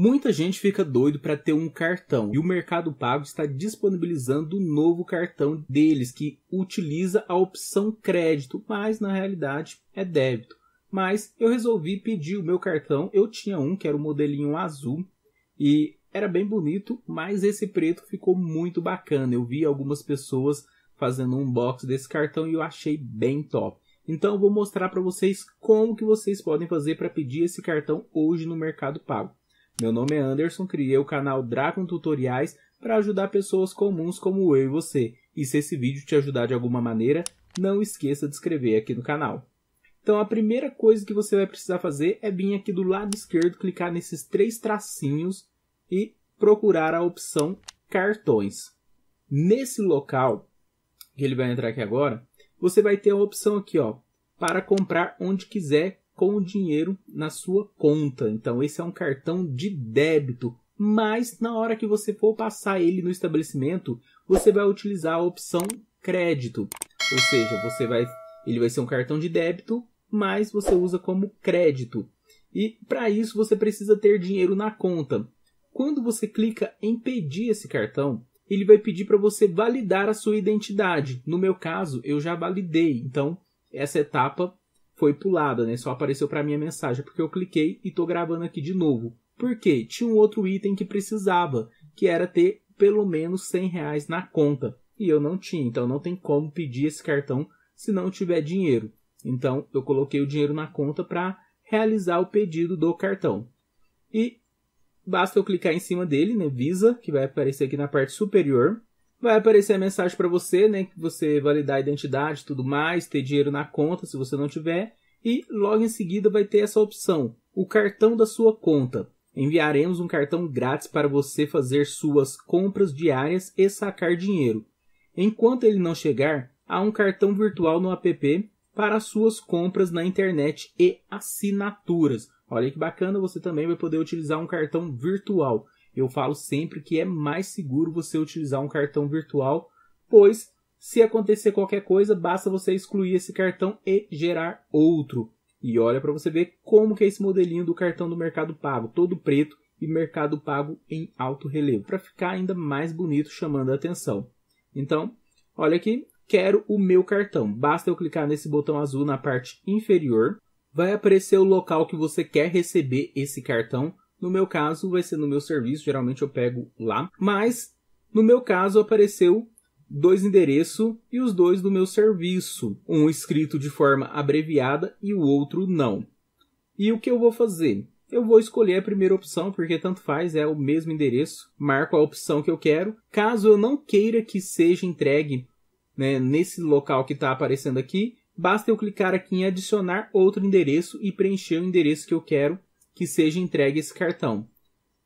Muita gente fica doido para ter um cartão e o Mercado Pago está disponibilizando o um novo cartão deles que utiliza a opção crédito, mas na realidade é débito. Mas eu resolvi pedir o meu cartão, eu tinha um que era o um modelinho azul e era bem bonito, mas esse preto ficou muito bacana. Eu vi algumas pessoas fazendo um unboxing desse cartão e eu achei bem top. Então eu vou mostrar para vocês como que vocês podem fazer para pedir esse cartão hoje no Mercado Pago. Meu nome é Anderson, criei o canal Dragon Tutoriais para ajudar pessoas comuns como eu e você. E se esse vídeo te ajudar de alguma maneira, não esqueça de inscrever aqui no canal. Então a primeira coisa que você vai precisar fazer é vir aqui do lado esquerdo, clicar nesses três tracinhos e procurar a opção cartões. Nesse local, que ele vai entrar aqui agora, você vai ter a opção aqui ó, para comprar onde quiser, com o dinheiro na sua conta. Então, esse é um cartão de débito. Mas na hora que você for passar ele no estabelecimento, você vai utilizar a opção crédito. Ou seja, você vai, ele vai ser um cartão de débito, mas você usa como crédito. E para isso você precisa ter dinheiro na conta. Quando você clica em pedir esse cartão, ele vai pedir para você validar a sua identidade. No meu caso, eu já validei, então essa etapa foi pulada, né? Só apareceu para mim a mensagem porque eu cliquei e tô gravando aqui de novo. Por quê? tinha um outro item que precisava, que era ter pelo menos 100 reais na conta. E eu não tinha, então não tem como pedir esse cartão se não tiver dinheiro. Então eu coloquei o dinheiro na conta para realizar o pedido do cartão. E basta eu clicar em cima dele, né? Visa, que vai aparecer aqui na parte superior. Vai aparecer a mensagem para você, né? Que você validar a identidade e tudo mais, ter dinheiro na conta se você não tiver. E logo em seguida vai ter essa opção: o cartão da sua conta. Enviaremos um cartão grátis para você fazer suas compras diárias e sacar dinheiro. Enquanto ele não chegar, há um cartão virtual no app para suas compras na internet e assinaturas. Olha que bacana, você também vai poder utilizar um cartão virtual. Eu falo sempre que é mais seguro você utilizar um cartão virtual, pois se acontecer qualquer coisa, basta você excluir esse cartão e gerar outro. E olha para você ver como que é esse modelinho do cartão do Mercado Pago, todo preto e Mercado Pago em alto relevo, para ficar ainda mais bonito, chamando a atenção. Então, olha aqui, quero o meu cartão. Basta eu clicar nesse botão azul na parte inferior, vai aparecer o local que você quer receber esse cartão. No meu caso, vai ser no meu serviço, geralmente eu pego lá. Mas, no meu caso, apareceu dois endereços e os dois do meu serviço. Um escrito de forma abreviada e o outro não. E o que eu vou fazer? Eu vou escolher a primeira opção, porque tanto faz, é o mesmo endereço. Marco a opção que eu quero. Caso eu não queira que seja entregue né, nesse local que está aparecendo aqui, basta eu clicar aqui em adicionar outro endereço e preencher o endereço que eu quero que seja entregue esse cartão.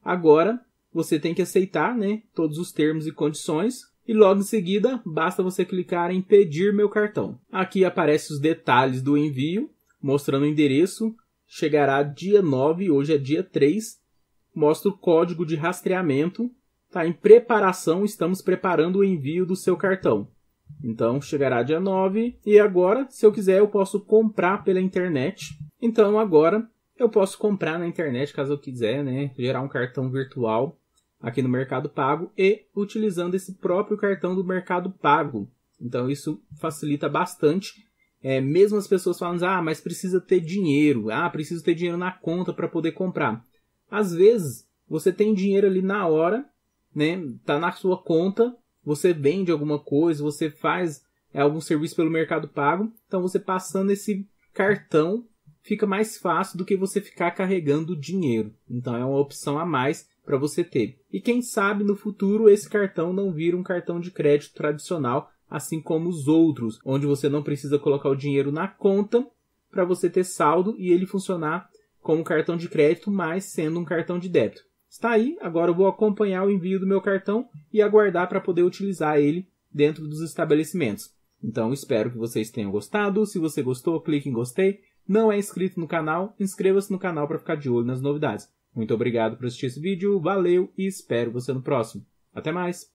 Agora, você tem que aceitar né, todos os termos e condições e logo em seguida basta você clicar em pedir meu cartão. Aqui aparecem os detalhes do envio, mostrando o endereço, chegará dia 9, hoje é dia 3, mostra o código de rastreamento, está em preparação, estamos preparando o envio do seu cartão. Então chegará dia 9 e agora, se eu quiser, eu posso comprar pela internet. Então agora eu posso comprar na internet caso eu quiser, né? Gerar um cartão virtual aqui no Mercado Pago e utilizando esse próprio cartão do Mercado Pago. Então isso facilita bastante. É, mesmo as pessoas falando, ah, mas precisa ter dinheiro, ah, preciso ter dinheiro na conta para poder comprar. Às vezes você tem dinheiro ali na hora, né? Tá na sua conta, você vende alguma coisa, você faz é, algum serviço pelo Mercado Pago, então você passando esse cartão fica mais fácil do que você ficar carregando dinheiro. Então é uma opção a mais para você ter. E quem sabe no futuro esse cartão não vira um cartão de crédito tradicional, assim como os outros, onde você não precisa colocar o dinheiro na conta para você ter saldo e ele funcionar como cartão de crédito, mas sendo um cartão de débito. Está aí, agora eu vou acompanhar o envio do meu cartão e aguardar para poder utilizar ele dentro dos estabelecimentos. Então espero que vocês tenham gostado. Se você gostou, clique em gostei não é inscrito no canal, inscreva-se no canal para ficar de olho nas novidades. Muito obrigado por assistir esse vídeo, valeu e espero você no próximo. Até mais!